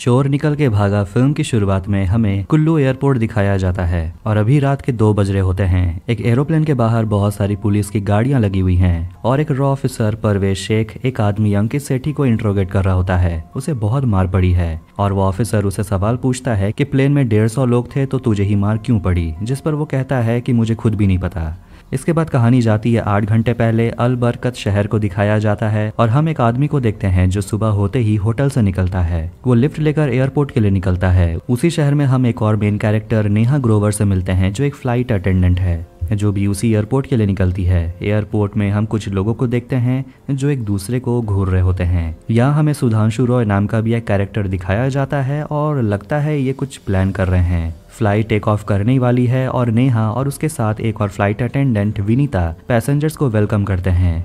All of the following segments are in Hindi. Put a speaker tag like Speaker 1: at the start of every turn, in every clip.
Speaker 1: चोर निकल के भागा फिल्म की शुरुआत में हमें कुल्लू एयरपोर्ट दिखाया जाता है और अभी रात के दो बज रहे होते हैं एक एरोप्लेन के बाहर बहुत सारी पुलिस की गाड़ियां लगी हुई हैं और एक रॉ ऑफिसर परवेज शेख एक आदमी अंकित सेठी को इंट्रोगेट कर रहा होता है उसे बहुत मार पड़ी है और वो ऑफिसर उसे सवाल पूछता है की प्लेन में डेढ़ सौ लोग थे तो तुझे ही मार क्यों पड़ी जिस पर वो कहता है की मुझे खुद भी नहीं पता इसके बाद कहानी जाती है आठ घंटे पहले अल बरकत शहर को दिखाया जाता है और हम एक आदमी को देखते हैं जो सुबह होते ही होटल से निकलता है वो लिफ्ट लेकर एयरपोर्ट के लिए निकलता है उसी शहर में हम एक और मेन कैरेक्टर नेहा ग्रोवर से मिलते हैं जो एक फ्लाइट अटेंडेंट है जो भी उसी एयरपोर्ट के लिए निकलती है एयरपोर्ट में हम कुछ लोगों को देखते हैं जो एक दूसरे को घूर रहे होते हैं यहाँ हमें सुधांशु रॉय नाम का भी एक कैरेक्टर दिखाया जाता है और लगता है ये कुछ प्लान कर रहे हैं फ्लाइट टेक ऑफ करने वाली है और नेहा और उसके साथ एक और फ्लाइट अटेंडेंट विनीता पैसेंजर्स को वेलकम करते हैं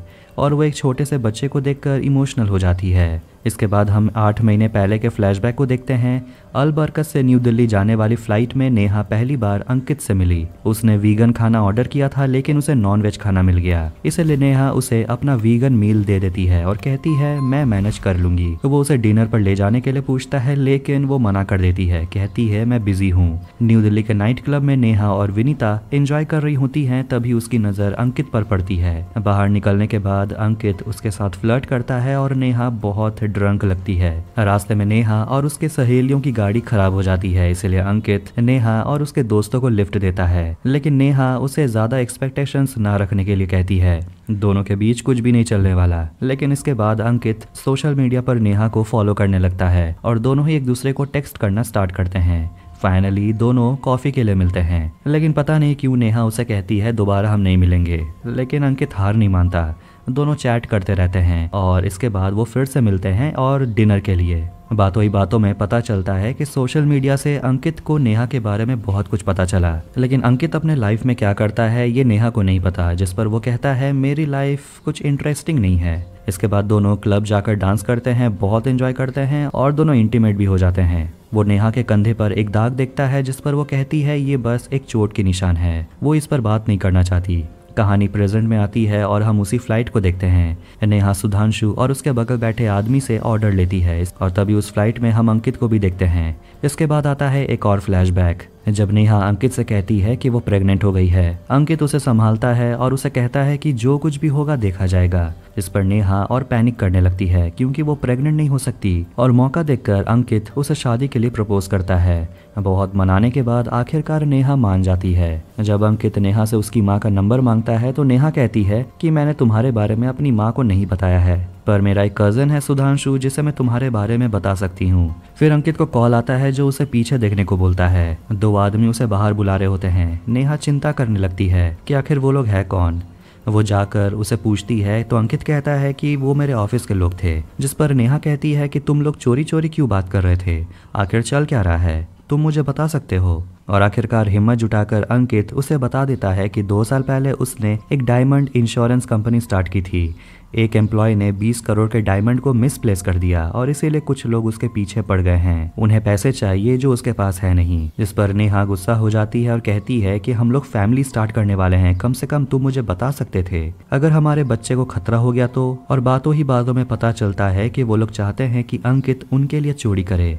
Speaker 1: और वो एक छोटे से बच्चे को देखकर इमोशनल हो जाती है इसके बाद हम आठ महीने पहले के फ्लैशबैक को देखते हैं अलबरकस से न्यू दिल्ली जाने वाली फ्लाइट में नेहा पहली बार अंकित से मिली उसने वीगन खाना ऑर्डर किया था लेकिन उसे नॉनवेज खाना मिल गया इसलिए नेहा उसे अपना वीगन मील दे देती है और कहती है मैं मैनेज कर लूंगी तो वो उसे डिनर पर ले जाने के लिए पूछता है लेकिन वो मना कर देती है कहती है मैं बिजी हूँ न्यू दिल्ली के नाइट क्लब में नेहा और विनीता एंजॉय कर रही होती है तभी उसकी नजर अंकित पर पड़ती है बाहर निकलने के बाद अंकित उसके साथ फ्लर्ट करता है और नेहा बहुत ड्रंक लगती है रास्ते में नेहा और उसके सहेलियों की गाड़ी खराब हो जाती है इसलिए अंकित नेहा और उसके दोस्तों को लिफ्ट देता है लेकिन नेहा उसे ज्यादा एक्सपेक्टेशन न रखने के लिए कहती है दोनों के बीच कुछ भी नहीं चलने वाला लेकिन इसके बाद अंकित सोशल मीडिया पर नेहा को फॉलो करने लगता है और दोनों ही एक दूसरे को टेक्स्ट करना स्टार्ट करते हैं फाइनली दोनों कॉफी के लिए मिलते हैं लेकिन पता नहीं क्यों नेहा उसे कहती है दोबारा हम नहीं मिलेंगे लेकिन अंकित हार नहीं मानता दोनों चैट करते रहते हैं और इसके बाद वो फिर से मिलते हैं और डिनर के लिए बातों ही बातों में पता चलता है कि सोशल मीडिया से अंकित को नेहा के बारे में बहुत कुछ पता चला लेकिन अंकित अपने लाइफ में क्या करता है ये नेहा को नहीं पता जिस पर वो कहता है मेरी लाइफ कुछ इंटरेस्टिंग नहीं है इसके बाद दोनों क्लब जाकर डांस करते हैं बहुत एंजॉय करते हैं और दोनों इंटीमेट भी हो जाते हैं वो नेहा के कंधे पर एक दाग देखता है जिस पर वो कहती है ये बस एक चोट की निशान है वो इस पर बात नहीं करना चाहती कहानी प्रेजेंट में आती है और हम उसी फ्लाइट को देखते हैं नेहा सुधांशु और उसके बगल बैठे आदमी से ऑर्डर लेती है और तभी उस फ्लाइट में हम अंकित को भी देखते हैं इसके बाद आता है एक और फ्लैशबैक जब नेहा अंकित से कहती है कि वो प्रेग्नेंट हो गई है अंकित उसे संभालता है और उसे कहता है कि जो कुछ भी होगा देखा जाएगा इस पर नेहा और पैनिक करने लगती है क्योंकि वो प्रेग्नेंट नहीं हो सकती और मौका देखकर अंकित उसे शादी के लिए प्रपोज करता है बहुत मनाने के बाद आखिरकार नेहा मान जाती है जब अंकित नेहा से उसकी माँ का नंबर मांगता है तो नेहा कहती है कि मैंने तुम्हारे बारे में अपनी माँ को नहीं बताया है पर मेरा एक कज़न है सुधांशु जिसे मैं तुम्हारे बारे में बता सकती हूँ फिर अंकित को कॉल आता है जो उसे पीछे देखने को बोलता है दो आदमी उसे बाहर बुला रहे होते हैं नेहा चिंता करने लगती है कि आखिर वो लोग है कौन वो जाकर उसे पूछती है तो अंकित कहता है कि वो मेरे ऑफिस के लोग थे जिस पर नेहा कहती है कि तुम लोग चोरी चोरी क्यों बात कर रहे थे आखिर चल क्या रहा है तुम मुझे बता सकते हो और आखिरकार हिम्मत जुटाकर अंकित उसे बता देता है कि दो साल पहले उसने एक डायमंड इंश्योरेंस कंपनी स्टार्ट की थी एक एम्प्लॉय ने 20 करोड़ के डायमंड को मिसप्लेस कर दिया और इसीलिए कुछ लोग उसके पीछे पड़ गए हैं उन्हें पैसे चाहिए जो उसके पास है नहीं जिस पर नेहा गुस्सा हो जाती है और कहती है कि हम लोग फैमिली स्टार्ट करने वाले हैं कम से कम तुम मुझे बता सकते थे अगर हमारे बच्चे को खतरा हो गया तो और बातों ही बातों में पता चलता है कि वो लोग चाहते हैं कि अंकित उनके लिए चोरी करे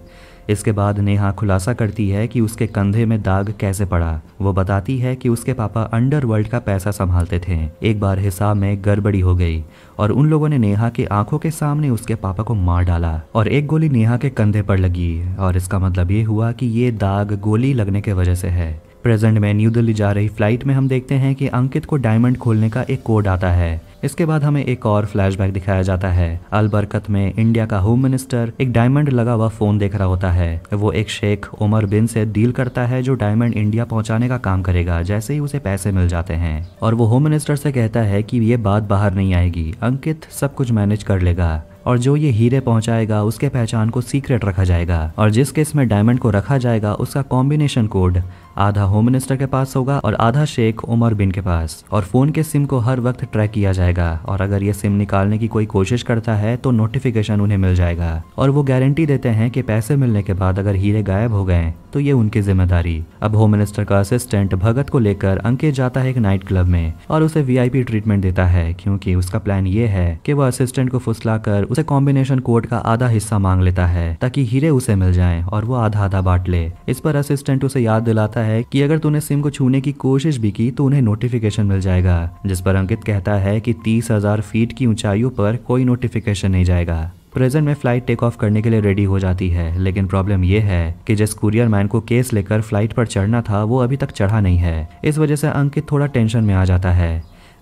Speaker 1: इसके बाद नेहा खुलासा करती है कि उसके कंधे में दाग कैसे पड़ा वो बताती है कि उसके पापा अंडरवर्ल्ड का पैसा संभालते थे एक बार हिसाब में गड़बड़ी हो गई और उन लोगों ने नेहा की आंखों के सामने उसके पापा को मार डाला और एक गोली नेहा के कंधे पर लगी और इसका मतलब ये हुआ कि ये दाग गोली लगने की वजह से है प्रेजेंट में न्यू दिल्ली जा रही फ्लाइट में हम देखते हैं कि अंकित को डायमंड खोलने का एक कोड आता है इसके बाद हमें एक और फ्लैशबैक दिखाया जाता है अलबरकत में इंडिया का होम मिनिस्टर एक डायमंड लगा हुआ फोन देख रहा होता है वो एक शेख उमर बिन से डील करता है जो डायमंड इंडिया पहुंचाने का काम करेगा जैसे ही उसे पैसे मिल जाते हैं और वो होम मिनिस्टर से कहता है कि ये बात बाहर नहीं आएगी अंकित सब कुछ मैनेज कर लेगा और जो ये हीरे पहुंचाएगा उसके पहचान को सीक्रेट रखा जाएगा और जिस केस में डायमंड को रखा जाएगा उसका कॉम्बिनेशन कोड आधा होम मिनिस्टर के पास होगा और आधा शेख उमर बिन के पास और फोन के सिम को हर वक्त ट्रैक किया जाएगा और अगर ये सिम निकालने की कोई कोशिश करता है तो नोटिफिकेशन उन्हें मिल जाएगा और वो गारंटी देते हैं कि पैसे मिलने के बाद अगर हीरे गायब हो गए तो ये उनकी जिम्मेदारी अब होम मिनिस्टर का असिस्टेंट भगत को लेकर अंकित जाता है एक नाइट क्लब में और उसे वीआईपी ट्रीटमेंट देता है क्योंकि उसका प्लान ये है कि वो असिस्टेंट को फुसला उसे कॉम्बिनेशन कोड का आधा हिस्सा मांग लेता है ताकि हीरे उसे मिल जाए और वो आधा आधा बांट ले इस पर असिस्टेंट उसे याद दिलाता कहता है कि अगर तूने सिम को छूने की कोशिश भी की तो उन्हें नोटिफिकेशन मिल जाएगा जिस पर अंकित कहता है कि तीस हजार फीट की ऊंचाइयों पर कोई नोटिफिकेशन नहीं जाएगा प्रेजेंट में फ्लाइट टेक ऑफ करने के लिए रेडी हो जाती है लेकिन प्रॉब्लम यह है कि जिस कुरियर मैन को केस लेकर फ्लाइट पर चढ़ना था वो अभी तक चढ़ा नहीं है इस वजह से अंकित थोड़ा टेंशन में आ जाता है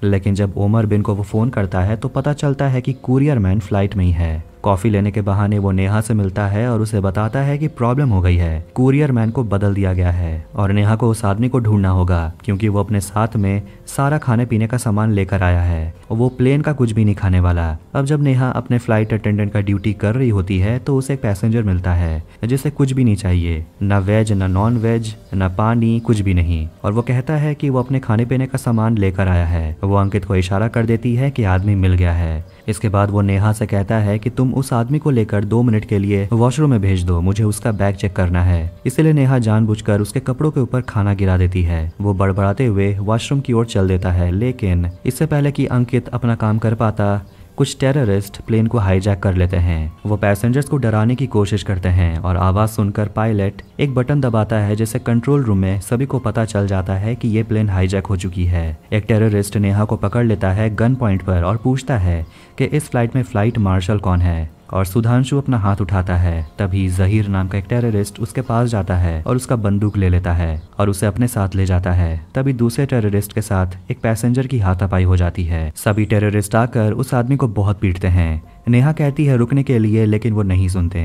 Speaker 1: लेकिन जब ओमर बिन को वो फ़ोन करता है तो पता चलता है कि कुरियर मैन फ्लाइट में ही है कॉफ़ी लेने के बहाने वो नेहा से मिलता है और उसे बताता है कि प्रॉब्लम हो गई है कुरियर मैन को बदल दिया गया है और नेहा को उस आदमी को ढूंढना होगा क्योंकि वो अपने साथ में सारा खाने पीने का सामान लेकर आया है और वो प्लेन का कुछ भी नहीं खाने वाला अब जब नेहा अपने फ्लाइट अटेंडेंट का ड्यूटी कर रही होती है तो उसे एक पैसेंजर मिलता है जिसे कुछ भी नहीं चाहिए न वेज न नॉन वेज न पानी कुछ भी नहीं और वो कहता है कि वो अपने खाने पीने का सामान लेकर आया है वो अंकित को इशारा कर देती है कि आदमी मिल गया है इसके बाद वो नेहा से कहता है कि तुम उस आदमी को लेकर दो मिनट के लिए वॉशरूम में भेज दो मुझे उसका बैग चेक करना है इसलिए नेहा जानबूझकर उसके कपड़ों के ऊपर खाना गिरा देती है वो बड़बड़ाते हुए वॉशरूम की ओर चल निकल देता है लेकिन इससे पहले कि अंकित अपना काम कर पाता कुछ टेररिस्ट प्लेन को हाईजैक कर लेते हैं वो पैसेंजर्स को डराने की कोशिश करते हैं और आवाज़ सुनकर पायलट एक बटन दबाता है जिससे कंट्रोल रूम में सभी को पता चल जाता है कि ये प्लेन हाईजैक हो चुकी है एक टेररिस्ट नेहा को पकड़ लेता है गन पॉइंट पर और पूछता है कि इस फ्लाइट में फ्लाइट मार्शल कौन है और सुधांशु अपना हाथ उठाता है तभी जहीर नाम का एक टेररिस्ट उसके पास जाता है और उसका बंदूक ले लेता है और उसे अपने साथ ले जाता है तभी दूसरे टेररिस्ट के साथ एक पैसेंजर की हाथापाई हो जाती है सभी टेररिस्ट आकर उस आदमी को बहुत पीटते हैं नेहा कहती है रुकने के लिए लेकिन वो नहीं सुनते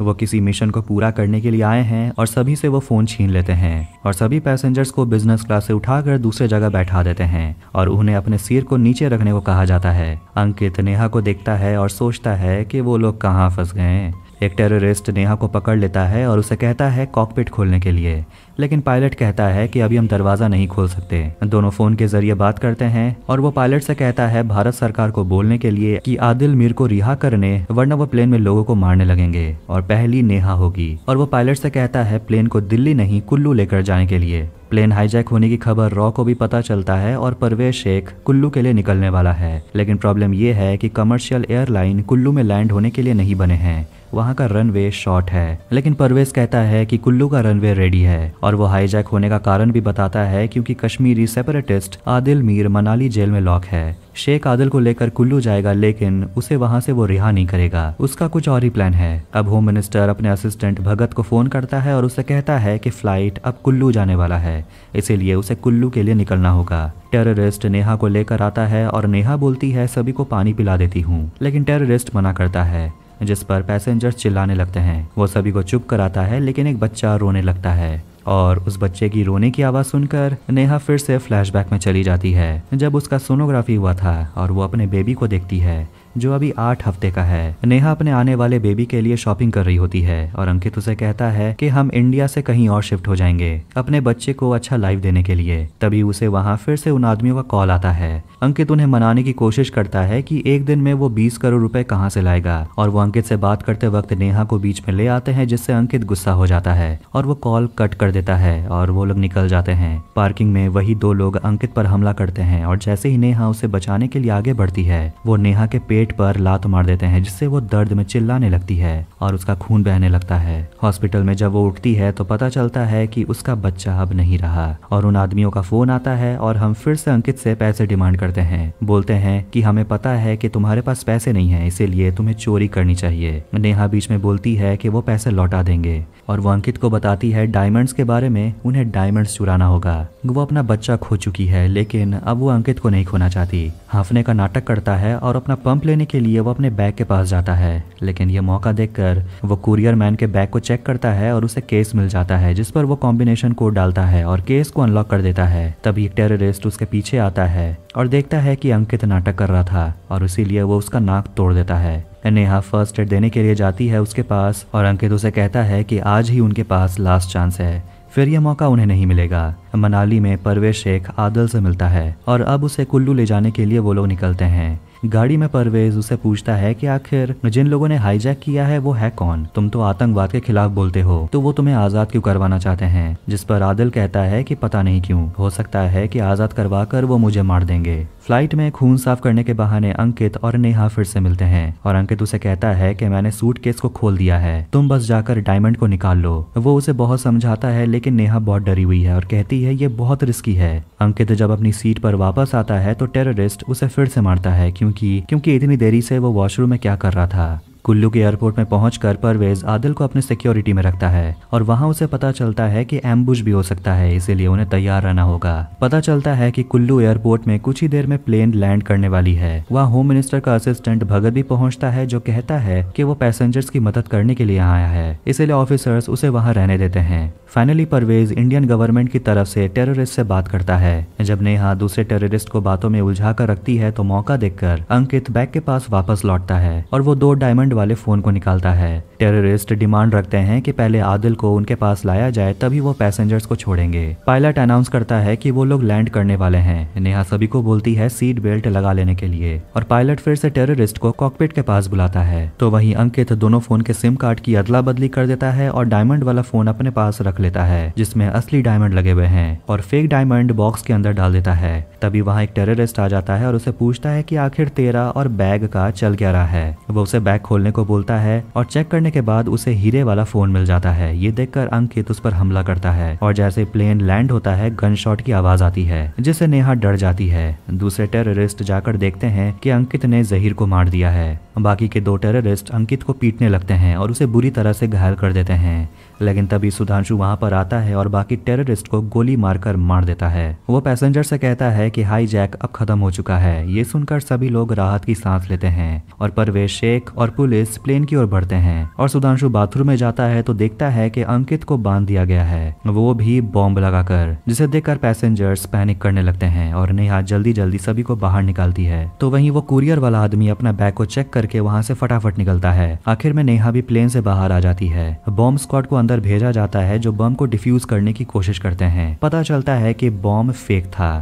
Speaker 1: वो किसी मिशन को पूरा करने के लिए आए हैं और सभी से वो फ़ोन छीन लेते हैं और सभी पैसेंजर्स को बिजनेस क्लास से उठाकर दूसरे जगह बैठा देते हैं और उन्हें अपने सिर को नीचे रखने को कहा जाता है अंकित नेहा को देखता है और सोचता है कि वो लोग कहाँ फंस गए एक टेररिस्ट नेहा को पकड़ लेता है और उसे कहता है कॉकपिट खोलने के लिए लेकिन पायलट कहता है कि अभी हम दरवाज़ा नहीं खोल सकते दोनों फ़ोन के जरिए बात करते हैं और वो पायलट से कहता है भारत सरकार को बोलने के लिए कि आदिल मीर को रिहा करने वरना वो प्लेन में लोगों को मारने लगेंगे और पहली नेहा होगी और वो पायलट से कहता है प्लेन को दिल्ली नहीं कुल्लू लेकर जाने के लिए प्लेन हाईजैक होने की खबर रॉ को भी पता चलता है और परवेश शेख कुल्लू के लिए निकलने वाला है लेकिन प्रॉब्लम ये है कि कमर्शियल एयरलाइन कुल्लू में लैंड होने के लिए नहीं बने हैं वहाँ का रनवे शॉर्ट है लेकिन परवेज कहता है कि कुल्लू का रनवे रेडी है और वो हाईजैक होने का कारण भी बताता है क्योंकि कश्मीरी सेपरेटिस्ट आदिल मीर मनाली जेल में लॉक है शेख आदिल को लेकर कुल्लू जाएगा लेकिन उसे वहां से वो रिहा नहीं करेगा उसका कुछ और ही प्लान है अब होम मिनिस्टर अपने असिस्टेंट भगत को फोन करता है और उसे कहता है कि फ्लाइट अब कुल्लू जाने वाला है इसीलिए उसे कुल्लू के लिए निकलना होगा टेररिस्ट नेहा को लेकर आता है और नेहा बोलती है सभी को पानी पिला देती हूँ लेकिन टेररिस्ट मना करता है जिस पर पैसेंजर्स चिल्लाने लगते हैं वो सभी को चुप कराता है लेकिन एक बच्चा रोने लगता है और उस बच्चे की रोने की आवाज़ सुनकर नेहा फिर से फ्लैशबैक में चली जाती है जब उसका सोनोग्राफी हुआ था और वो अपने बेबी को देखती है जो अभी आठ हफ्ते का है नेहा अपने आने वाले बेबी के लिए शॉपिंग कर रही होती है और अंकित उसे कहता है कि हम इंडिया से कहीं और शिफ्ट हो जाएंगे अपने बच्चे को अच्छा लाइफ देने के लिए तभी उसे वहाँ फिर से उन आदमियों का कॉल आता है अंकित उन्हें मनाने की कोशिश करता है की एक दिन में वो बीस करोड़ रूपए कहाँ से लाएगा और वो अंकित से बात करते वक्त नेहा को बीच में ले आते हैं जिससे अंकित गुस्सा हो जाता है और वो कॉल कट कर देता है और वो लोग निकल जाते हैं पार्किंग में वही दो लोग अंकित पर हमला करते हैं और जैसे ही नेहा उसे बचाने के लिए आगे बढ़ती है वो नेहा के पेट पेट पर लात मार देते हैं जिससे वो दर्द में चिल्लाने लगती है और उसका खून बहने लगता है हॉस्पिटल में जब वो उठती है तो पता चलता है कि उसका बच्चा अब नहीं रहा और उन आदमियों का फोन आता है और हम फिर से अंकित से पैसे डिमांड करते हैं बोलते हैं कि हमें पता है कि तुम्हारे पास पैसे नहीं है इसीलिए तुम्हें चोरी करनी चाहिए नेहा बीच में बोलती है कि वो पैसे लौटा देंगे और वो अंकित को बताती है डायमंड्स के बारे में उन्हें डायमंड्स चुराना होगा वो अपना बच्चा खो चुकी है लेकिन अब वो अंकित को नहीं खोना चाहती हाफने का नाटक करता है और अपना पंप लेने के लिए वो अपने बैग के पास जाता है लेकिन ये मौका देखकर वो कुरियर मैन के बैग को चेक करता है और उसे केस मिल जाता है जिस पर वो कॉम्बिनेशन कोड डालता है और केस को अनलॉक कर देता है तभी एक टेररिस्ट उसके पीछे आता है और देखता है कि अंकित नाटक कर रहा था और इसीलिए वो उसका नाक तोड़ देता है नेहा फर्स्ट एड देने के लिए जाती है उसके पास और अंकित उसे कहता है कि आज ही उनके पास लास्ट चांस है फिर यह मौका उन्हें नहीं मिलेगा मनाली में परवेश शेख आदल से मिलता है और अब उसे कुल्लू ले जाने के लिए वो लोग निकलते हैं गाड़ी में परवेज उसे पूछता है कि आखिर जिन लोगों ने हाईजैक किया है वो है कौन तुम तो आतंकवाद के खिलाफ बोलते हो तो वो तुम्हें आजाद क्यों करवाना चाहते हैं जिस पर आदिल कहता है कि पता नहीं क्यों हो सकता है कि आजाद करवा कर वो मुझे मार देंगे फ्लाइट में खून साफ करने के बहाने अंकित और नेहा फिर से मिलते हैं और अंकित उसे कहता है कि मैंने सूट केस को खोल दिया है तुम बस जाकर डायमंड को निकाल लो वो उसे बहुत समझाता है लेकिन नेहा बहुत डरी हुई है और कहती है ये बहुत रिस्की है अंकित जब अपनी सीट पर वापस आता है तो टेररिस्ट उसे फिर से मारता है क्योंकि की क्योंकि इतनी देरी से वो वॉशरूम में क्या कर रहा था कुल्लू के एयरपोर्ट में पहुंच कर परवेज आदिल को अपने सिक्योरिटी में रखता है और वहाँ उसे पता चलता है कि एम्बुश भी हो सकता है इसीलिए उन्हें तैयार रहना होगा पता चलता है कि कुल्लू एयरपोर्ट में कुछ ही देर में प्लेन लैंड करने वाली है वहाँ होम मिनिस्टर का असिस्टेंट भगत भी पहुंचता है जो कहता है की वो पैसेंजर्स की मदद करने के लिए आया है इसीलिए ऑफिसर्स उसे वहाँ रहने देते हैं फाइनली परवेज इंडियन गवर्नमेंट की तरफ से टेररिस्ट से बात करता है जब नेहा दूसरे टेररिस्ट को बातों में उलझा कर रखती है तो मौका देखकर अंकित बैग के पास वापस लौटता है और वो दो डायमंड वाले फ़ोन को निकालता है टेररिस्ट डिमांड रखते हैं कि पहले आदिल को उनके पास लाया जाए तभी वो पैसेंजर्स को छोड़ेंगे पायलट अनाउंस करता है कि वो लोग लैंड करने वाले हैं नेहा सभी को बोलती है सीट बेल्ट लगा लेने के लिए और पायलट फिर से टेररिस्ट को कॉकपिट के पास बुलाता है तो वही अंकित दोनों फोन के सिम कार्ड की अदला बदली कर देता है और डायमंड वाला फोन अपने पास रख लेता है जिसमे असली डायमंड लगे हुए हैं और फेक डायमंड बॉक्स के अंदर डाल देता है तभी वहाँ एक टेररिस्ट आ जाता है और उसे पूछता है की आखिर तेरा और बैग का चल क्या रहा है वो उसे बैग खोलने को बोलता है और चेक करने के बाद उसे हीरे वाला फोन मिल जाता है ये देखकर अंकित उस पर हमला करता है और जैसे प्लेन लैंड होता है गन शॉट की आवाज आती है जिससे नेहा डर जाती है दूसरे टेररिस्ट जाकर देखते हैं कि अंकित ने जहीर को मार दिया है बाकी के दो टेररिस्ट अंकित को पीटने लगते हैं और उसे बुरी तरह से घायल कर देते हैं लेकिन तभी सुधांशु वहां पर आता है और बाकी टेररिस्ट को गोली मारकर मार देता है वो पैसेंजर से कहता है कि हाई जैक अब खत्म हो चुका है ये सुनकर सभी लोग राहत की सांस लेते हैं और परवेश शेख और पुलिस प्लेन की ओर बढ़ते हैं और सुधांशु बाथरूम में जाता है तो देखता है की अंकित को बांध दिया गया है वो भी बॉम्ब लगाकर जिसे देखकर पैसेंजर्स पैनिक करने लगते हैं और नेहा जल्दी जल्दी सभी को बाहर निकालती है तो वही वो कुरियर वाला आदमी अपना बैग को चेक कर करके वहाँ से फटाफट निकलता है आखिर में नेहा भी प्लेन से बाहर आ जाती है बॉम्ब स्क्वाड को अंदर भेजा जाता है जो बॉम्ब को डिफ्यूज करने की कोशिश करते हैं पता चलता है कि बॉम्ब फेक था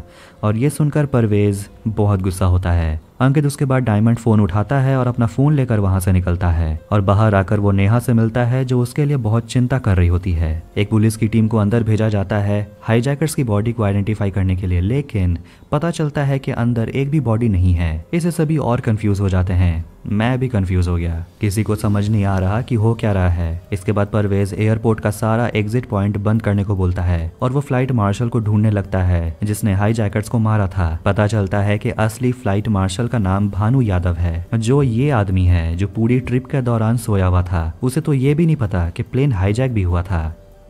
Speaker 1: और ये सुनकर परवेज बहुत गुस्सा होता है अंकित उसके बाद डायमंड फोन उठाता है और अपना फोन लेकर वहां से निकलता है और बाहर आकर वो नेहा से मिलता है जो उसके लिए बहुत चिंता कर रही होती है एक पुलिस की टीम को अंदर भेजा जाता है हाईजैकर्स की बॉडी को आइडेंटिफाई करने के लिए लेकिन पता चलता है कि अंदर एक भी बॉडी नहीं है इसे सभी और कंफ्यूज हो जाते हैं मैं भी कंफ्यूज हो गया किसी को समझ नहीं आ रहा कि हो क्या रहा है इसके बाद परवेज एयरपोर्ट का सारा एग्जिट पॉइंट बंद करने को बोलता है और वो फ्लाइट मार्शल को ढूंढने लगता है जिसने हाई को मारा था पता चलता है कि असली फ्लाइट मार्शल का नाम भानु यादव है जो ये आदमी है जो पूरी ट्रिप के दौरान सोया हुआ था उसे तो ये भी नहीं पता कि प्लेन हाईजैक भी हुआ था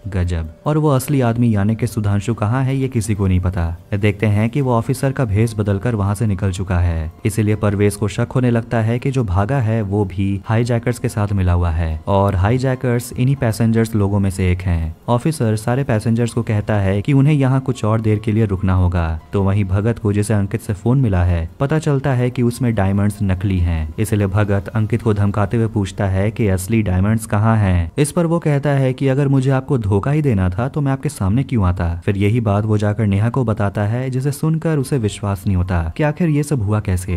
Speaker 1: गजब और वो असली आदमी यानी के सुधांशु कहाँ है ये किसी को नहीं पता देखते हैं कि वो ऑफिसर का भेस बदलकर वहाँ से निकल चुका है इसीलिए परवेज को शक होने लगता है कि जो भागा है वो भी हाई जैकर्स के साथ मिला हुआ है और हाई जैकर्स इन्हीं पैसेंजर्स लोगों में से एक हैं ऑफिसर सारे पैसेंजर्स को कहता है की उन्हें यहाँ कुछ और देर के लिए रुकना होगा तो वही भगत को जिसे अंकित से फोन मिला है पता चलता है की उसमें डायमंड नकली है इसलिए भगत अंकित को धमकाते हुए पूछता है की असली डायमंड कहाँ है इस पर वो कहता है की अगर मुझे आपको धोखा ही देना था तो मैं आपके सामने क्यों आता फिर यही बात वो जाकर नेहा को बताता है जिसे सुनकर उसे विश्वास नहीं होता कि आखिर ये सब हुआ कैसे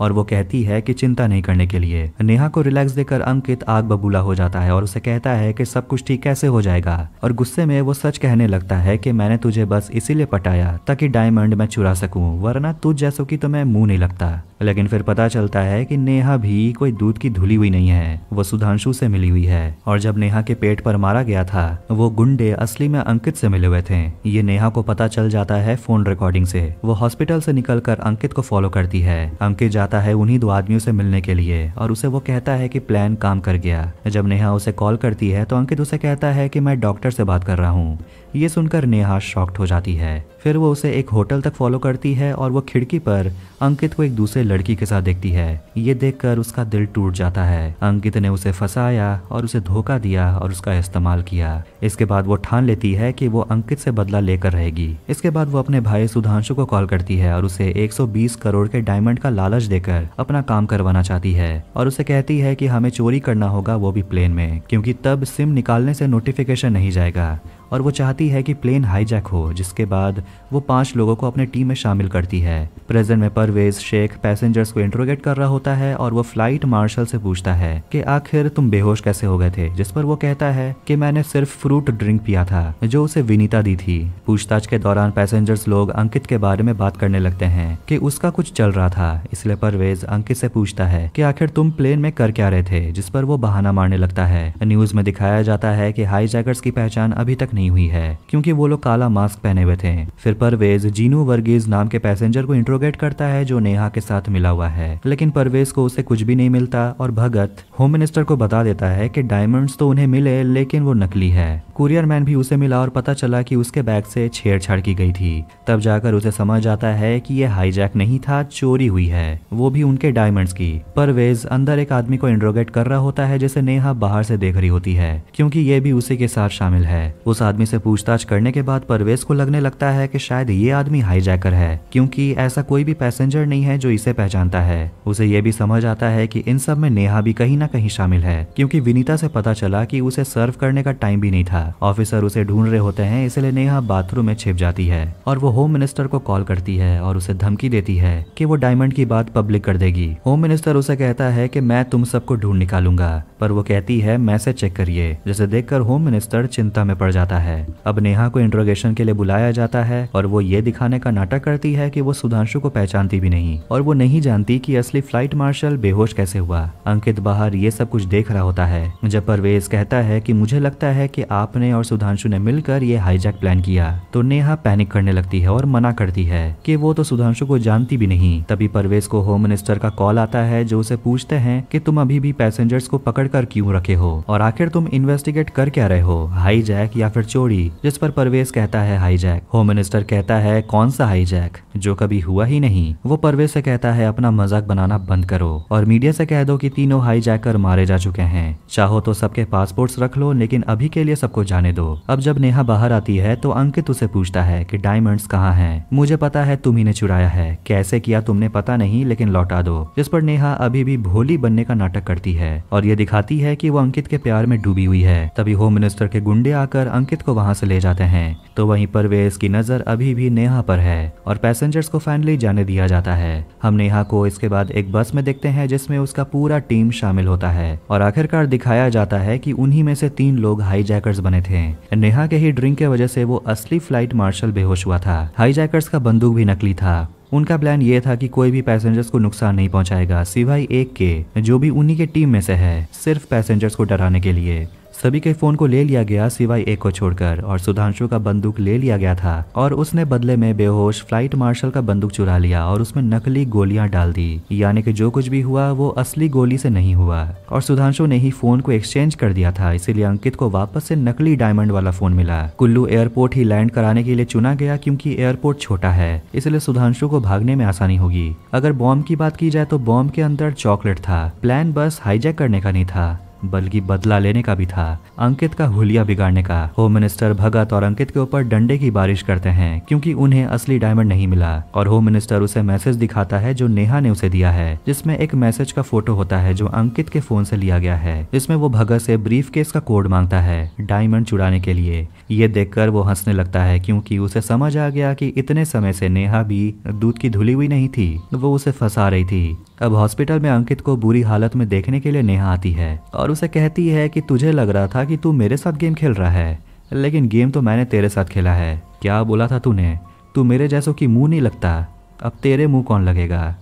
Speaker 1: और वो कहती है कि चिंता नहीं करने के लिए नेहा को रिलैक्स देकर अंकित आग बबूला हो जाता है और उसे कहता है कि सब कुछ ठीक कैसे हो जाएगा और गुस्से में वो सच कहने लगता है कि मैंने तुझे बस इसीलिए पटाया ताकि डायमंड मैं चुरा सकूं वरना तुझ जैसो की तो मैं मुंह नहीं लगता लेकिन फिर पता चलता है कि नेहा भी कोई दूध की धुली हुई नहीं है वो सुधांशु से मिली हुई है और जब नेहा के पेट पर मारा गया था वो गुंडे असली में अंकित से मिले हुए थे ये नेहा को पता चल जाता है फोन रिकॉर्डिंग से वो हॉस्पिटल से निकलकर अंकित को फॉलो करती है अंकित जा जाता है उन्हीं दो आदमियों से मिलने के लिए और उसे वो कहता है कि प्लान काम कर गया जब नेहा उसे कॉल करती है तो अंकित उसे कहता है कि मैं डॉक्टर से बात कर रहा हूँ ये सुनकर नेहा शॉक्ट हो जाती है फिर वो उसे एक होटल तक फॉलो करती है और वो खिड़की पर अंकित को एक दूसरे लड़की के साथ देखती है ये देखकर उसका दिल टूट जाता है अंकित ने उसे फंसाया और उसे धोखा दिया और उसका इस्तेमाल किया इसके बाद वो ठान लेती है कि वो अंकित से बदला लेकर रहेगी इसके बाद वो अपने भाई सुधांशु को कॉल करती है और उसे 120 करोड़ के डायमंड का लालच देकर अपना काम करवाना चाहती है और उसे कहती है की हमें चोरी करना होगा वो भी प्लेन में क्यूँकी तब सिम निकालने से नोटिफिकेशन नहीं जाएगा और वो चाहती है कि प्लेन हाईजैक हो जिसके बाद वो पांच लोगों को अपने टीम में शामिल करती है प्रेजेंट में परवेज शेख पैसेंजर्स को इंट्रोगेट कर रहा होता है और वो फ्लाइट मार्शल से पूछता है कि आखिर तुम बेहोश कैसे हो गए थे जिस पर वो कहता है कि मैंने सिर्फ फ्रूट ड्रिंक पिया था जो उसे विनीता दी थी पूछताछ के दौरान पैसेंजर्स लोग अंकित के बारे में बात करने लगते हैं कि उसका कुछ चल रहा था इसलिए परवेज अंकित से पूछता है कि आखिर तुम प्लेन में कर क्या रहे थे जिस पर वो बहाना मारने लगता है न्यूज में दिखाया जाता है कि हाईजैकर्स की पहचान अभी तक नहीं हुई है क्योंकि वो लोग काला मास्क पहने हुए थे फिर परवेज जीनू वर्गीज नाम के पैसेंजर को इंट्रोगेट करता है जो नेहा के साथ मिला हुआ है लेकिन परवेज को उसे कुछ भी नहीं मिलता और भगत होम मिनिस्टर को बता देता है की डायमंड तो उन्हें मिले लेकिन वो नकली है कुरियर मैन भी उसे मिला और पता चला की उसके बैग से छेड़छाड़ की गई थी तब जाकर उसे समझ आता है की ये हाईजैक नहीं था चोरी हुई है वो भी उनके डायमंड की परवेज अंदर एक आदमी को इंट्रोगेट कर रहा होता है जिसे नेहा बाहर से देख रही होती है क्योंकि ये भी उसी के साथ शामिल है उस आदमी से पूछताछ करने के बाद परवेज को लगने लगता है कि शायद ये आदमी हाईजैकर है क्योंकि ऐसा कोई भी पैसेंजर नहीं है जो इसे पहचानता है उसे ये भी समझ आता है कि इन सब में नेहा भी कहीं ना कहीं शामिल है क्योंकि विनीता से पता चला कि उसे सर्व करने का टाइम भी नहीं था ऑफिसर उसे ढूंढ रहे होते हैं इसलिए नेहा बाथरूम में छिप जाती है और वो होम मिनिस्टर को कॉल करती है और उसे धमकी देती है कि वो डायमंड की बात पब्लिक कर देगी होम मिनिस्टर उसे कहता है कि मैं तुम सबको ढूंढ निकालूंगा पर वो कहती है मैसेज चेक करिए जिसे देखकर होम मिनिस्टर चिंता में पड़ जाता जाता है अब नेहा को इंट्रोगेशन के लिए बुलाया जाता है और वो ये दिखाने का नाटक करती है कि वो सुधांशु को पहचानती भी नहीं और वो नहीं जानती कि असली फ्लाइट मार्शल बेहोश कैसे हुआ अंकित बाहर ये सब कुछ देख रहा होता है जब परवेज कहता है कि मुझे लगता है कि आपने और सुधांशु ने मिलकर ये हाईजैक प्लान किया तो नेहा पैनिक करने लगती है और मना करती है कि वो तो सुधांशु को जानती भी नहीं तभी परवेज को होम मिनिस्टर का कॉल आता है जो उसे पूछते हैं कि तुम अभी भी पैसेंजर्स को पकड़ कर क्यों रखे हो और आखिर तुम इन्वेस्टिगेट कर क्या रहे हो हाईजैक या फिर चोरी जिस पर परवेज कहता है हाईजैक होम मिनिस्टर कहता है कौन सा हाईजैक जो कभी हुआ ही नहीं वो परवेज से कहता है अपना मजाक बनाना बंद करो और मीडिया से कह दो कि तीनों हाईजैकर मारे जा चुके हैं चाहो तो सबके पासपोर्ट्स रख लो लेकिन अभी के लिए सबको जाने दो अब जब नेहा बाहर आती है तो अंकित उसे पूछता है की डायमंड कहाँ हैं मुझे पता है तुम ही ने चुराया है कैसे किया तुमने पता नहीं लेकिन लौटा दो जिस पर नेहा अभी भी भोली बनने का नाटक करती है और ये दिखाती है की वो अंकित के प्यार में डूबी हुई है तभी होम मिनिस्टर के गुंडे आकर अंकित अंकित को वहां से ले जाते हैं तो वहीं पर वे इसकी नजर अभी भी नेहा पर है और पैसेंजर्स को फाइनली जाने दिया जाता है हम नेहा को इसके बाद एक बस में देखते हैं जिसमें उसका पूरा टीम शामिल होता है और आखिरकार दिखाया जाता है कि उन्हीं में से तीन लोग हाईजैकर्स बने थे नेहा के ही ड्रिंक के वजह से वो असली फ्लाइट मार्शल बेहोश हुआ था हाईजैकर्स का बंदूक भी नकली था उनका प्लान ये था कि कोई भी पैसेंजर्स को नुकसान नहीं पहुंचाएगा सिवाय एक के जो भी उन्हीं के टीम में से है सिर्फ पैसेंजर्स को डराने के लिए सभी के फोन को ले लिया गया सिवाय एक को छोड़कर और सुधांशु का बंदूक ले लिया गया था और उसने बदले में बेहोश फ्लाइट मार्शल का बंदूक चुरा लिया और उसमें नकली गोलियां डाल दी यानी कि जो कुछ भी हुआ वो असली गोली से नहीं हुआ और सुधांशु ने ही फोन को एक्सचेंज कर दिया था इसीलिए अंकित को वापस से नकली डायमंड वाला फोन मिला कुल्लू एयरपोर्ट ही लैंड कराने के लिए चुना गया क्यूँकी एयरपोर्ट छोटा है इसलिए सुधांशु को भागने में आसानी होगी अगर बॉम्ब की बात की जाए तो बॉम्ब के अंदर चॉकलेट था प्लान बस हाईजेक करने का नहीं था बल्कि बदला लेने का भी था अंकित का हुलिया बिगाड़ने का होम मिनिस्टर भगत और अंकित के ऊपर डंडे की बारिश करते हैं क्योंकि उन्हें असली डायमंड नहीं मिला और होम मिनिस्टर उसे मैसेज दिखाता है जो नेहा ने उसे दिया है जिसमे एक मैसेज का फोटो होता है जो अंकित के फोन से लिया गया है इसमें वो भगत से ब्रीफ का कोड मांगता है डायमंड चुड़ाने के लिए ये देखकर वो हंसने लगता है क्योंकि उसे समझ आ गया कि इतने समय से नेहा भी दूध की धुली हुई नहीं थी वो उसे फंसा रही थी अब हॉस्पिटल में अंकित को बुरी हालत में देखने के लिए नेहा आती है और उसे कहती है कि तुझे लग रहा था कि तू मेरे साथ गेम खेल रहा है लेकिन गेम तो मैंने तेरे साथ खेला है क्या बोला था तूने तू मेरे जैसो की मुंह नहीं लगता अब तेरे मुंह कौन लगेगा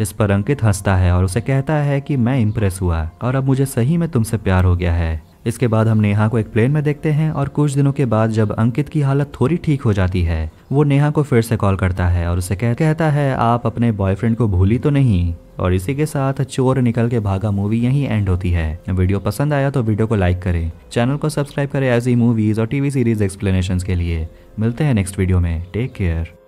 Speaker 1: इस पर अंकित हंसता है और उसे कहता है कि मैं इम्प्रेस हुआ और अब मुझे सही में तुमसे प्यार हो गया है इसके बाद हम नेहा को एक प्लेन में देखते हैं और कुछ दिनों के बाद जब अंकित की हालत थोड़ी ठीक हो जाती है वो नेहा को फिर से कॉल करता है और उसे कह, कहता है आप अपने बॉयफ्रेंड को भूली तो नहीं और इसी के साथ चोर निकल के भागा मूवी यहीं एंड होती है वीडियो पसंद आया तो वीडियो को लाइक करें चैनल को सब्सक्राइब करें ऐसी मूवीज और टीवी सीरीज एक्सप्लेनेशन के लिए मिलते हैं नेक्स्ट वीडियो में टेक केयर